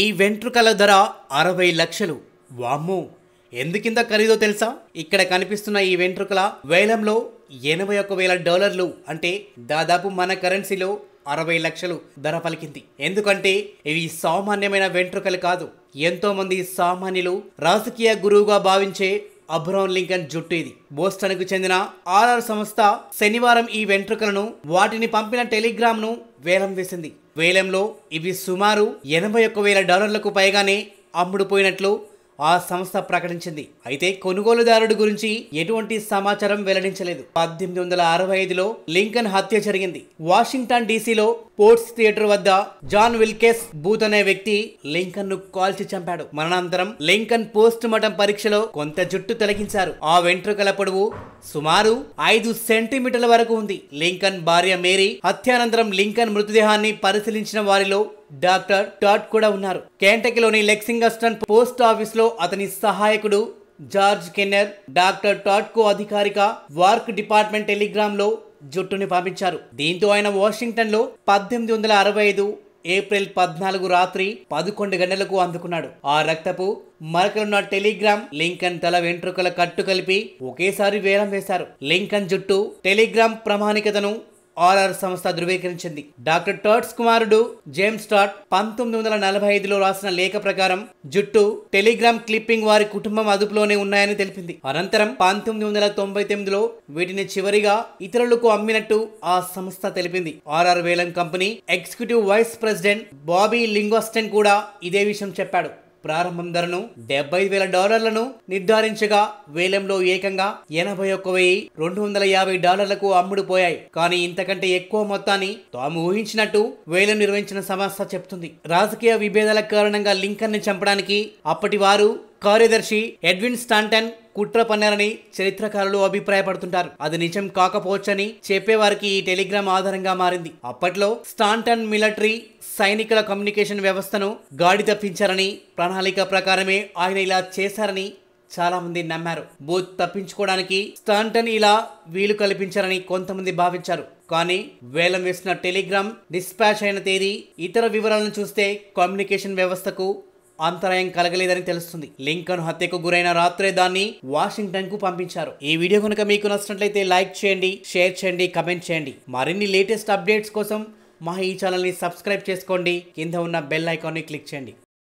ఈ వెంట్రుకల ధర అరవై లక్షలు వామ్మో ఎందుకింత ఖరీదో తెలుసా ఇక్కడ కనిపిస్తున్న ఈ వెంట్రుకల వేలంలో ఎనభై ఒక్క వేల డాలర్లు అంటే దాదాపు మన కరెన్సీలో అరవై లక్షలు ధర పలికింది ఎందుకంటే ఇవి సామాన్యమైన వెంట్రుకలు కాదు ఎంతోమంది సామాన్యులు రాజకీయ గురువుగా భావించే అబ్రౌన్ లింకన్ జుట్టు ఇది బోస్టన్కు చెందిన ఆర్ఆర్ సంస్థ శనివారం ఈ వెంట్రుకలను వాటిని పంపిన టెలిగ్రామ్ను వేలం వేసింది వేలంలో ఇవి సుమారు ఎనభై ఒక్క వేల డాలర్లకు పైగానే అమ్ముడుపోయినట్లు ఆ సంస్థ ప్రకటించింది అయితే కొనుగోలుదారుడు గురించి ఎటువంటి సమాచారం వెల్లడించలేదు పద్దెనిమిది వందల అరవై ఐదులో లింకన్ హత్య జరిగింది వాషింగ్టన్ డీసీలో స్పోర్ట్స్ థియేటర్ వద్ద జాన్ విల్కేస్ బూత్ అనే వ్యక్తి లింకన్ ను కాల్చి చంపాడు మరణానంతరం లింకన్ పోస్ట్ మార్టం పరీక్షలో కొంత జుట్టు తొలగించారు ఆ వెంట్రుకల పొడవు సుమారు ఐదు సెంటీమీటర్ల వరకు ఉంది లింకన్ భార్య మేరీ హత్యానంతరం లింకన్ మృతదేహాన్ని పరిశీలించిన వారిలో డాక్టర్ టాట్ కూడా ఉన్నారు కేంటకీలోని లెక్సింగస్టన్ పోస్ట్ ఆఫీస్ లో అతని సహాయకుడు జార్జ్ కెన్నర్ డాక్టర్ టాట్కో అధికారిక వార్క్ డిపార్ట్మెంట్ టెలిగ్రామ్ లో జుట్టుని పంపించారు దీంతో ఆయన వాషింగ్టన్లో పద్దెనిమిది వందల అరవై ఐదు ఏప్రిల్ పద్నాలుగు రాత్రి పదకొండు గంటలకు అందుకున్నాడు ఆ రక్తపు మరకలున్న టెలిగ్రామ్ లింకన్ తల వెంట్రుకల కట్టు కలిపి ఒకేసారి వేలం వేశారు లింకన్ జుట్టు టెలిగ్రామ్ ప్రామాణికతను ఆర్ఆర్ సంస్థ ధృవీకరించింది డాక్టర్ టర్ట్స్ కుమారుడు జేమ్స్ టాట్ పంతొమ్మిది వందల నలభై ఐదులో రాసిన లేఖ ప్రకారం జుట్టు టెలిగ్రామ్ క్లిప్పింగ్ వారి కుటుంబం అదుపులోనే ఉన్నాయని తెలిపింది అనంతరం పంతొమ్మిది వందల తొంభై తొమ్మిదిలో వీటిని చివరిగా ఇతరులకు అమ్మినట్టు ఆ సంస్థ తెలిపింది ఆర్ఆర్ వేలం company executive vice president Bobby Livingston కూడా ఇదే విషయం చెప్పాడు ప్రారంభం ధరను డెబ్బై వేల డాలర్లను నిర్ధారించగా వేలంలో ఏకంగా ఎనభై ఒక్క వెయ్యి రెండు వందల యాభై డాలర్లకు అమ్ముడుపోయాయి కానీ ఇంతకంటే ఎక్కువ మొత్తాన్ని తాము ఊహించినట్టు వేలం నిర్వహించిన సంస్థ చెప్తుంది రాజకీయ విభేదాల కారణంగా లింకన్ ని చంపడానికి అప్పటి వారు కార్యదర్శి ఎడ్విన్ స్టాంటన్ కుట్ర పన్నారని చరిత్రకారులు అభిప్రాయపడుతుంటారు అది నిజం కాకపోవచ్చని చెప్పేవారికి ఈ టెలిగ్రామ్ ఆధారంగా మారింది అప్పట్లో స్టాంటన్ మిలటరీ సైనికుల కమ్యూనికేషన్ వ్యవస్థను గాడి తప్పించారని ప్రణాళిక ప్రకారమే ఆయన ఇలా చేశారని చాలా మంది నమ్మారు బూత్ తప్పించుకోవడానికి స్టాంటన్ ఇలా వీలు కల్పించారని కొంతమంది భావించారు కానీ వేలం వేసిన టెలిగ్రామ్ డిస్పాచ్ అయిన తేదీ ఇతర వివరాలను చూస్తే కమ్యూనికేషన్ వ్యవస్థకు అంతరాయం కలగలేదని తెలుస్తుంది లింకన్ హత్యకు గురైన రాత్రే దాన్ని వాషింగ్టన్ కు పంపించారు ఈ వీడియో కనుక మీకు నచ్చినట్లయితే లైక్ చేయండి షేర్ చేయండి కమెంట్ చేయండి మరిన్ని లేటెస్ట్ అప్డేట్స్ కోసం మా ఈ ఛానల్ని సబ్స్క్రైబ్ చేసుకోండి కింద ఉన్న బెల్ ఐకాన్ని క్లిక్ చేయండి